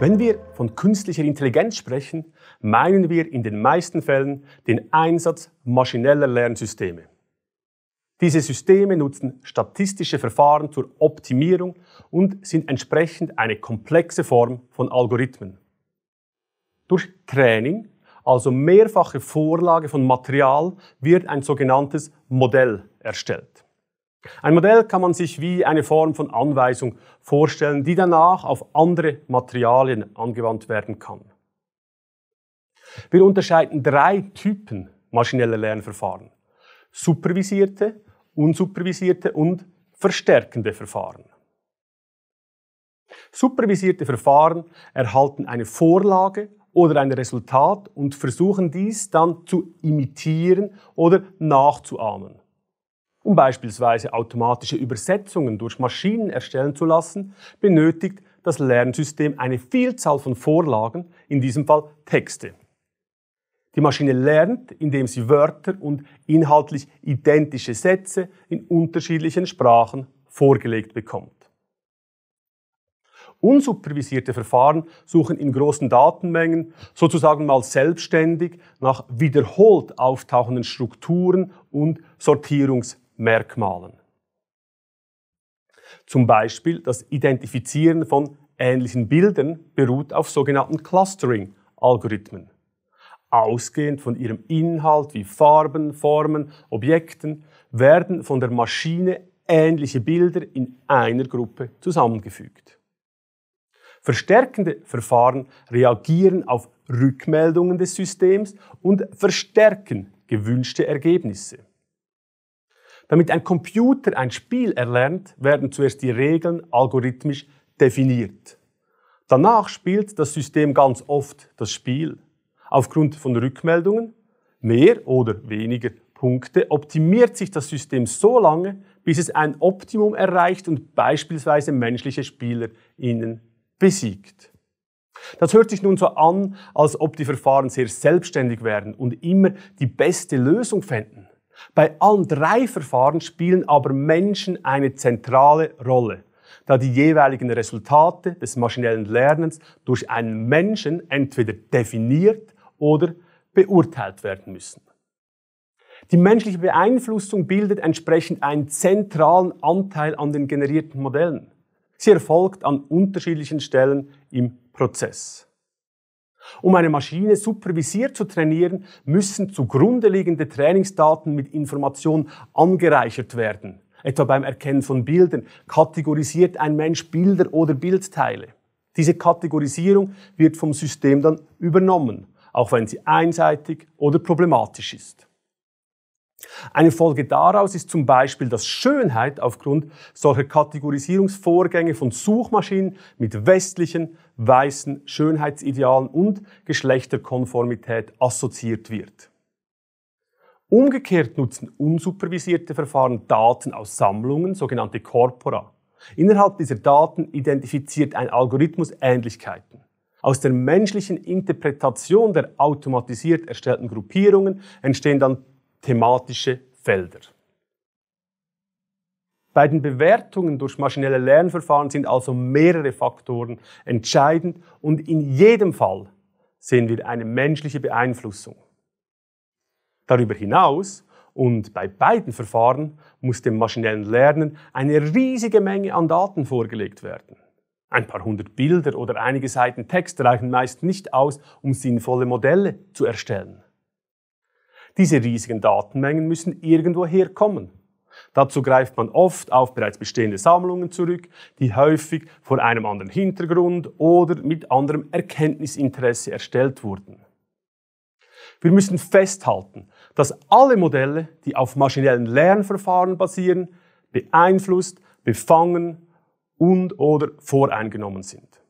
Wenn wir von künstlicher Intelligenz sprechen, meinen wir in den meisten Fällen den Einsatz maschineller Lernsysteme. Diese Systeme nutzen statistische Verfahren zur Optimierung und sind entsprechend eine komplexe Form von Algorithmen. Durch Training, also mehrfache Vorlage von Material, wird ein sogenanntes Modell erstellt. Ein Modell kann man sich wie eine Form von Anweisung vorstellen, die danach auf andere Materialien angewandt werden kann. Wir unterscheiden drei Typen maschineller Lernverfahren. Supervisierte, unsupervisierte und verstärkende Verfahren. Supervisierte Verfahren erhalten eine Vorlage oder ein Resultat und versuchen dies dann zu imitieren oder nachzuahmen. Um beispielsweise automatische Übersetzungen durch Maschinen erstellen zu lassen, benötigt das Lernsystem eine Vielzahl von Vorlagen, in diesem Fall Texte. Die Maschine lernt, indem sie Wörter und inhaltlich identische Sätze in unterschiedlichen Sprachen vorgelegt bekommt. Unsupervisierte Verfahren suchen in großen Datenmengen sozusagen mal selbstständig nach wiederholt auftauchenden Strukturen und Sortierungs Merkmalen. Zum Beispiel das Identifizieren von ähnlichen Bildern beruht auf sogenannten Clustering-Algorithmen. Ausgehend von ihrem Inhalt wie Farben, Formen, Objekten werden von der Maschine ähnliche Bilder in einer Gruppe zusammengefügt. Verstärkende Verfahren reagieren auf Rückmeldungen des Systems und verstärken gewünschte Ergebnisse. Damit ein Computer ein Spiel erlernt, werden zuerst die Regeln algorithmisch definiert. Danach spielt das System ganz oft das Spiel. Aufgrund von Rückmeldungen, mehr oder weniger Punkte, optimiert sich das System so lange, bis es ein Optimum erreicht und beispielsweise menschliche Spieler innen besiegt. Das hört sich nun so an, als ob die Verfahren sehr selbstständig wären und immer die beste Lösung fänden. Bei allen drei Verfahren spielen aber Menschen eine zentrale Rolle, da die jeweiligen Resultate des maschinellen Lernens durch einen Menschen entweder definiert oder beurteilt werden müssen. Die menschliche Beeinflussung bildet entsprechend einen zentralen Anteil an den generierten Modellen. Sie erfolgt an unterschiedlichen Stellen im Prozess. Um eine Maschine supervisiert zu trainieren, müssen zugrunde liegende Trainingsdaten mit Informationen angereichert werden. Etwa beim Erkennen von Bildern kategorisiert ein Mensch Bilder oder Bildteile. Diese Kategorisierung wird vom System dann übernommen, auch wenn sie einseitig oder problematisch ist. Eine Folge daraus ist zum Beispiel, dass Schönheit aufgrund solcher Kategorisierungsvorgänge von Suchmaschinen mit westlichen, weißen Schönheitsidealen und Geschlechterkonformität assoziiert wird. Umgekehrt nutzen unsupervisierte Verfahren Daten aus Sammlungen, sogenannte Corpora. Innerhalb dieser Daten identifiziert ein Algorithmus Ähnlichkeiten. Aus der menschlichen Interpretation der automatisiert erstellten Gruppierungen entstehen dann thematische Felder. Bei den Bewertungen durch maschinelle Lernverfahren sind also mehrere Faktoren entscheidend und in jedem Fall sehen wir eine menschliche Beeinflussung. Darüber hinaus und bei beiden Verfahren muss dem maschinellen Lernen eine riesige Menge an Daten vorgelegt werden. Ein paar hundert Bilder oder einige Seiten Text reichen meist nicht aus, um sinnvolle Modelle zu erstellen. Diese riesigen Datenmengen müssen irgendwo herkommen. Dazu greift man oft auf bereits bestehende Sammlungen zurück, die häufig vor einem anderen Hintergrund oder mit anderem Erkenntnisinteresse erstellt wurden. Wir müssen festhalten, dass alle Modelle, die auf maschinellen Lernverfahren basieren, beeinflusst, befangen und oder voreingenommen sind.